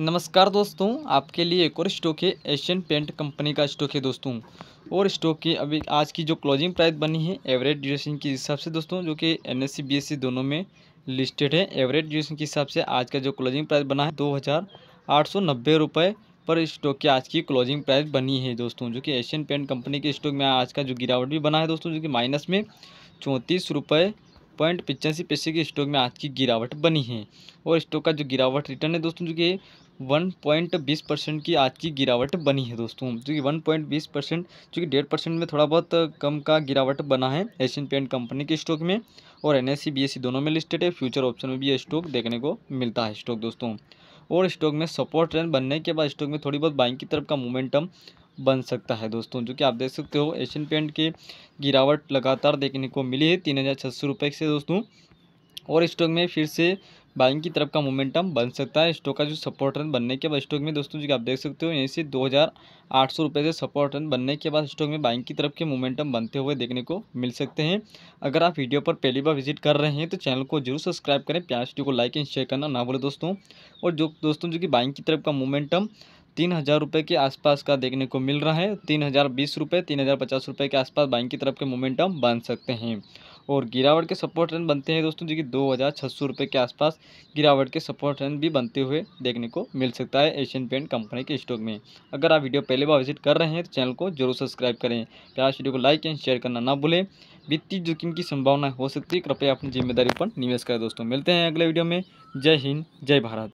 नमस्कार दोस्तों आपके लिए एक और स्टॉक है एशियन पेंट कंपनी का स्टॉक है दोस्तों और स्टॉक की अभी आज की जो क्लोजिंग प्राइस बनी है एवरेज ड्यूरेशन के हिसाब से दोस्तों जो कि एन एस सी दोनों में लिस्टेड है एवरेज ड्यूरेशन के हिसाब से आज का जो क्लोजिंग प्राइस बना है दो हज़ार आठ सौ नब्बे रुपये पर स्टॉक की आज की क्लोजिंग प्राइस बनी है दोस्तों जो कि एशियन पेंट कंपनी के स्टॉक में आज का जो गिरावट भी बना है दोस्तों जो कि माइनस में चौंतीस रुपये पॉइंट पिचासी पैसे के स्टॉक में आज की गिरावट बनी है और स्टॉक का जो गिरावट रिटर्न है दोस्तों जो कि वन पॉइंट बीस परसेंट की आज की गिरावट बनी है दोस्तों जो कि वन पॉइंट बीस परसेंट जो कि डेढ़ परसेंट में थोड़ा बहुत कम का गिरावट बना है एशियन पेंट कंपनी के स्टॉक में और एन एस e, e दोनों में लिस्टेड है फ्यूचर ऑप्शन में भी यह स्टॉक देखने को मिलता है स्टॉक दोस्तों और स्टॉक में सपोर्ट ट्रेंड बनने के बाद स्टॉक में थोड़ी बहुत बाइंग की तरफ का मोमेंटम बन सकता है दोस्तों जो कि आप देख सकते हो एशियन पेंट की गिरावट लगातार देखने को मिली है तीन हज़ार छः सौ रुपये से दोस्तों और स्टॉक में फिर से बाइंग की तरफ का मोमेंटम बन सकता है स्टॉक का जो सपोर्ट रन बनने के बाद स्टॉक में दोस्तों जो कि आप देख सकते हो यहीं से दो हज़ार आठ सौ रुपये से सपोर्ट रन बनने के बाद स्टॉक में बाइंग की तरफ के मोमेंटम बनते हुए देखने को मिल सकते हैं अगर आप वीडियो पर पहली बार विजिट कर रहे हैं तो चैनल को जरूर सब्सक्राइब करें प्यार वीडियो को लाइक एंड शेयर करना ना भूलें दोस्तों और जो दोस्तों जो कि बाइंग की तरफ का मोमेंटम तीन हज़ार रुपये के आसपास का देखने को मिल रहा है तीन हज़ार बीस रुपये तीन हज़ार पचास रुपये के आसपास बाइंग की तरफ के मोमेंटम बन सकते हैं और गिरावट के सपोर्ट रन बनते हैं दोस्तों जो कि दो हज़ार छः सौ रुपये के आसपास गिरावट के सपोर्ट रन भी बनते हुए देखने को मिल सकता है एशियन पेंट कंपनी के स्टॉक में अगर आप वीडियो पहले बार विजिट कर रहे हैं तो चैनल को जरूर सब्सक्राइब करें प्यार वीडियो को लाइक एंड शेयर करना ना भूलें वित्तीय जोखिम की संभावना हो सकती है कृपया अपनी जिम्मेदारी पर निवेश करें दोस्तों मिलते हैं अगले वीडियो में जय हिंद जय भारत